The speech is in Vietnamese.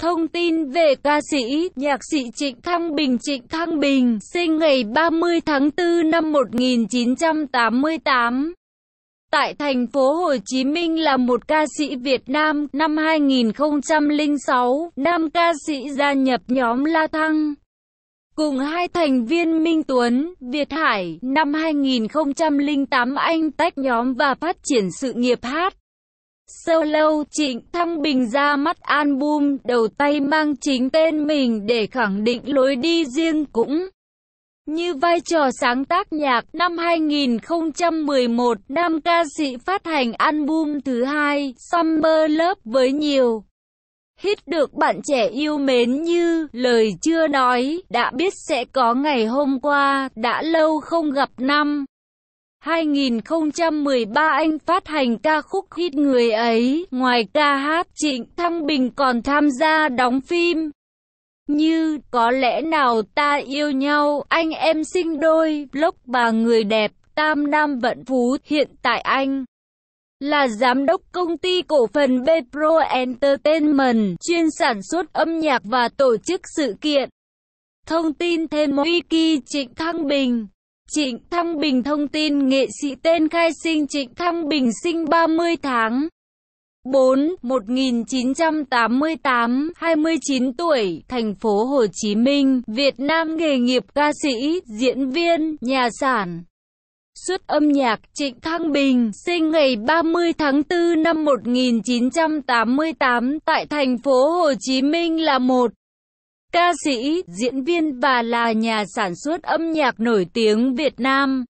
Thông tin về ca sĩ, nhạc sĩ Trịnh Thăng Bình Trịnh Thăng Bình, sinh ngày 30 tháng 4 năm 1988. Tại thành phố Hồ Chí Minh là một ca sĩ Việt Nam, năm 2006, nam ca sĩ gia nhập nhóm La Thăng. Cùng hai thành viên Minh Tuấn, Việt Hải, năm 2008 anh tách nhóm và phát triển sự nghiệp hát. Solo Trịnh Thăng Bình ra mắt album đầu tay mang chính tên mình để khẳng định lối đi riêng cũng như vai trò sáng tác nhạc năm 2011, nam ca sĩ phát hành album thứ hai Summer Love với nhiều hit được bạn trẻ yêu mến như lời chưa nói, đã biết sẽ có ngày hôm qua, đã lâu không gặp năm 2013 anh phát hành ca khúc hit người ấy, ngoài ca hát Trịnh Thăng Bình còn tham gia đóng phim như Có lẽ nào ta yêu nhau, anh em sinh đôi, lốc bà người đẹp, Tam Nam Vận Phú, hiện tại anh là giám đốc công ty cổ phần Bepro Entertainment, chuyên sản xuất âm nhạc và tổ chức sự kiện. Thông tin thêm Wiki Trịnh Thăng Bình Trịnh Thăng Bình thông tin nghệ sĩ tên khai sinh Trịnh Thăng Bình sinh 30 tháng 4, 1988, 29 tuổi, thành phố Hồ Chí Minh, Việt Nam nghề nghiệp ca sĩ, diễn viên, nhà sản. Xuất âm nhạc Trịnh Thăng Bình, sinh ngày 30 tháng 4 năm 1988 tại thành phố Hồ Chí Minh là một Ca sĩ, diễn viên và là nhà sản xuất âm nhạc nổi tiếng Việt Nam.